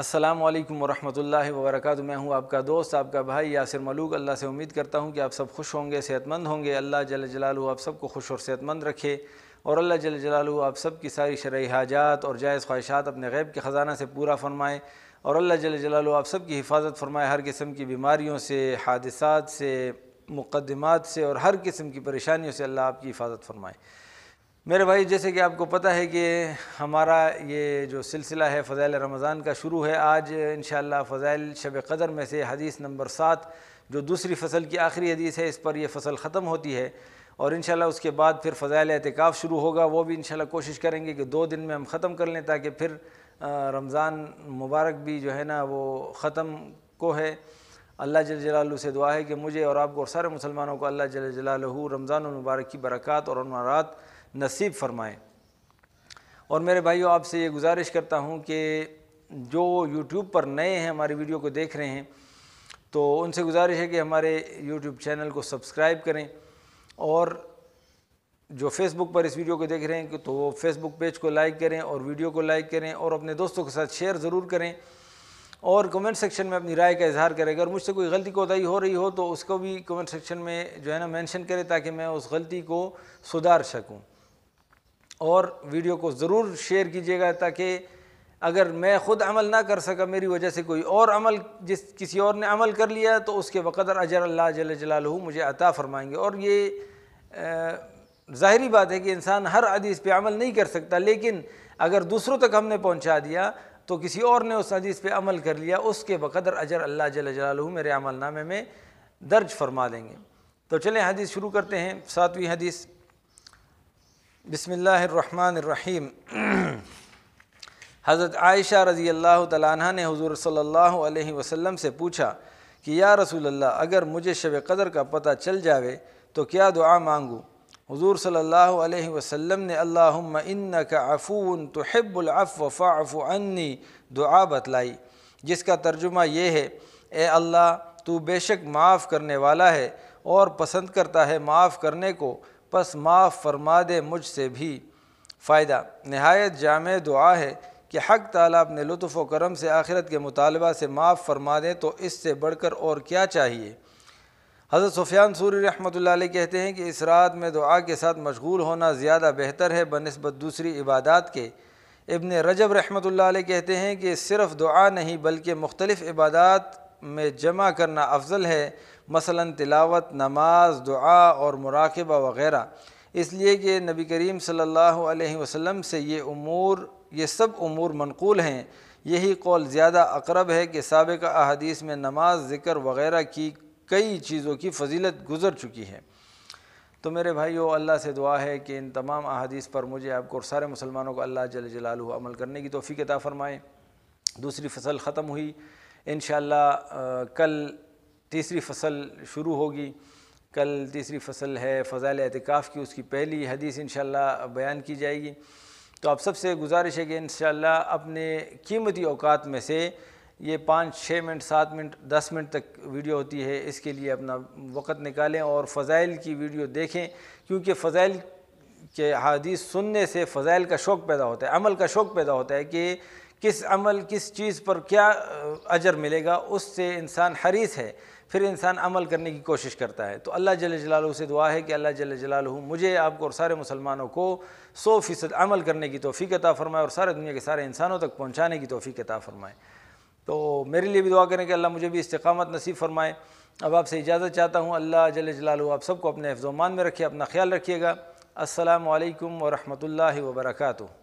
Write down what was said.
अस्सलाम वालेकुम वरहमतुल्लाहि मैं हूं आपका दोस्त आपका भाई यासिर मलूक अल्लाह से उम्मीद करता हूं कि आप सब खुश होंगे सेहतमंद होंगे अल्लाह जल जलालू आप सबको खुश और सेहतमंद रखे और अल्लाह जल जलालू आप सब की सारी शर्य हाजात और जायज़ ख्वाहिशात अपने गैब के ख़जाना से पूरा फरमाएँ और अल्लाह जल जलालू आप सब की हिफाजत फरमाए हर किस्म की बीमारियों से हादसात से मुकदमात से और हर किस्म की परेशानियों से अल्लाह आपकी हिफाजत फरमाए मेरे भाई जैसे कि आपको पता है कि हमारा ये जो सिलसिला है फ़ज़ाइल रमज़ान का शुरू है आज इन फ़ज़ाइल शब कदर में से हदीस नंबर सात जो दूसरी फसल की आखिरी हदीस है इस पर यह फसल ख़त्म होती है और इन उसके बाद फिर फ़ज़ाइल एहतिकाफ़ शुरू होगा वो भी इन कोशिश करेंगे कि दो दिन में हम ख़त्म कर लें ताकि फिर रमज़ान मुबारक भी जो है ना वो ख़त्म को है अल्लाह जल जलालू से दुआ है कि मुझे और आपको और सारे मुसलमानों को अल्लाह जल जलालू रमज़ान मुबारक की बरक़ात और अनवारात नसीब फरमाएँ और मेरे भाइयों आपसे ये गुजारिश करता हूँ कि जो यूट्यूब पर नए हैं हमारी वीडियो को देख रहे हैं तो उनसे गुजारिश है कि हमारे यूट्यूब चैनल को सब्सक्राइब करें और जो फेसबुक पर इस वीडियो को देख रहे हैं तो वो फेसबुक पेज को लाइक करें और वीडियो को लाइक करें और अपने दोस्तों के साथ शेयर ज़रूर करें और कमेंट सेक्शन में अपनी राय का इजहार करें अगर मुझसे कोई गलती कोताही हो रही हो तो उसको भी कमेंट सेक्शन में जो है ना मेंशन करें ताकि मैं उस गलती को सुधार सकूं और वीडियो को ज़रूर शेयर कीजिएगा ताकि अगर मैं ख़ुद अमल ना कर सका मेरी वजह से कोई और अमल जिस किसी और ने अमल कर लिया तो उसके वक़दर अजर अल्लाह जल जलाल मुझे अता फ़रमाएंगे और ये ज़ाहरी बात है कि इंसान हर अदीस पे अमल नहीं कर सकता लेकिन अगर दूसरों तक हमने पहुंचा दिया तो किसी और ने उस अदीस पे अमल कर लिया उसके बकदर अजर अल्लाह जल जलाल मेरे अमलनामे में दर्ज फरमा देंगे तो चलें हदीस शुरू करते हैं सातवीं हदीस बसमीम हज़रत आयशा रज़ी अल्लाह तला ने हज़ूर सल्ला अलैहि से पूछा कि या रसूल्ला अगर मुझे शब कदर का पता चल जाए तो क्या दुआ मांगूँ हज़ूर सल्लल्लाहु अलैहि ने अल्ला का अफ़ून तुहिब्बुल अफ़व फ़ाफ़ु अन्नी दुआ बतलाई जिसका तर्जुमा यह है ए अल्लाह तू बेशक माफ़ करने वाला है और पसंद करता है माफ़ करने को पस माफ़ फरमा दे मुझसे भी फ़ायदा नहायत जाम दुआ है कि हक ताला अपने लुत्फ़ व करम से आखिरत के मुतालबा से माफ़ फरमा दें तो इससे बढ़कर और क्या चाहिए हज़रत सुफियान सूरी रहमत कहते हैं कि इस रात में दुआ के साथ मशगूल होना ज़्यादा बेहतर है बनस्बत दूसरी इबादत के इबन रजब रहमत कहते हैं कि सिर्फ़ दुआ नहीं बल्कि मुख्तलिफ़ इबादत में जमा करना अफजल है मसला तिलावत नमाज दुआ और मराकबा वगैरह इसलिए कि नबी करीम सल्लल्लाहु अलैहि वसल्लम से ये अमूर ये सब अमूर मनकूल हैं यही कौल ज़्यादा अकरब है कि सबक अहादीस में नमाज ज़िक्र वगैरह की कई चीज़ों की फजीलत गुजर चुकी है तो मेरे भाइयों अल्लाह से दुआ है कि इन तमाम अहादीस पर मुझे आपको और सारे मुसलमानों को अल्लाह जल जलालू अमल करने की तोफ़ी अता फ़रमाएँ दूसरी फसल ख़त्म हुई इन कल तीसरी फसल शुरू होगी कल तीसरी फसल है फ़जाल अहतिकाफ़ की उसकी पहली हदीस इन बयान की जाएगी तो आप सबसे गुजारिश है कि इन अपने कीमती अवकात में से ये पाँच छः मिनट सात मिनट दस मिनट तक वीडियो होती है इसके लिए अपना वक़्त निकालें और फ़ज़ाइल की वीडियो देखें क्योंकि फ़ज़ाइल के हदीस सुनने से फ़ज़ाइल का शौक़ पैदा होता है अमल का शौक़ पैदा होता है कि किस अमल किस चीज़ पर क्या अजर मिलेगा उससे इंसान हरीस है फिर इंसान अमल करने की कोशिश करता है तो अल्लाह जल जलालू से दुआ है कि अल्लाह जल जलाल मुझे आपको और सारे मुसलमानों को सौ फ़ीसद अमल करने की तोफ़ी अता फ़रमाए और सारे दुनिया के सारे इंसानों तक पहुँचाने की तोफ़ी अता फ़रमाए तो मेरे लिए भी दुआ करें कि अल्लाह मुझे भी इस्तकामत नसीब फ़रमाए अब आपसे इजाज़त चाहता हूँ अल्लाह जल जलाल आप सबको अपने अफजोमान में रखिए अपना ख्याल रखिएगा असलकम वरहमल वर्का